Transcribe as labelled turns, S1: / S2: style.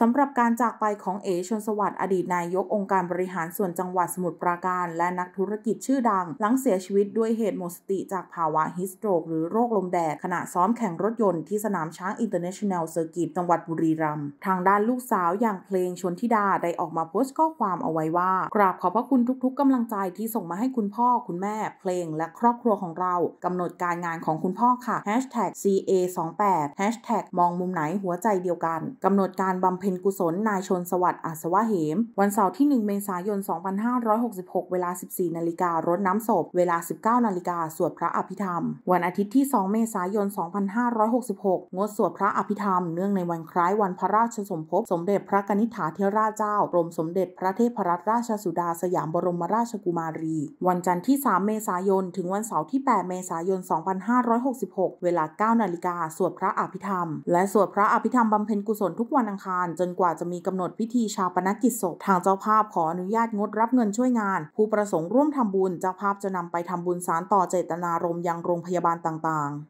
S1: สำหรับการจากไปของเอชนสวัสดิ์อดีตนายกองค์การบริหารส่วนจังหวัดสมุทรปราการและนักธุรกิจชื่อดังหลังเสียชีวิตด้วยเหตุหมดสติจากภาวะฮิสโตรกหรือโรคลมแดดขณะซ้อมแข่งรถยนต์ที่สนามช้างอินเตอร์เนชั่นแนลเซอร์กิตจังหวัดบุรีรัมย์ทางด้านลูกสาวอย่างเพลงชนทิดาได้ออกมาโพสต์ข้อความเอาไว้ว่า กราบขอบพระคุณทุกๆกำลังใจที่ส่งมาให้คุณพ่อคุณแม่ เพลงและครอบครัวของเรากำหนดการงานของคุณพ่อค่ะ #ca28 มองมุมไหนหัวใจเดียวกันกำหนดการบำเพ็ญพ็ญกุศลนายชนสวัสดิ์อาสวะเหม วันเสาร์ที่ 1 เมษายน 2566 เวลา 14 นาฬิการดน้ำศพ เวลา 19 นาฬิกาสวดพระอภิธรรม วันอาทิตย์ที่ 2 เมษายน 2566 งดสวดพระอภิธรรม เนื่องในวันคล้ายวันพระราชสมภพสมเด็จพระกนิษฐาธิราชเจ้า กรมสมเด็จพระเทพรัตนราชสุดาสยามบรมราชกุมารี วันจันทร์ที่ 3 เมษายน ถึงวันเสาร์ที่ 8 เมษายน 2566 เวลา 9 นาฬิกาสวดพระอภิธรรม และสวดพระอภิธรรมบำเพ็ญกุศลทุกวันอังคารจนกว่าจะมีกำหนดพิธีชาปนกิจศพทางเจ้าภาพขออนุญาตงดรับเงินช่วยงาน ผู้ประสงค์ร่วมทำบุญ เจ้าภาพจะนำไปทำบุญสารต่อเจตนารมณ์ยังโรงพยาบาลต่างๆ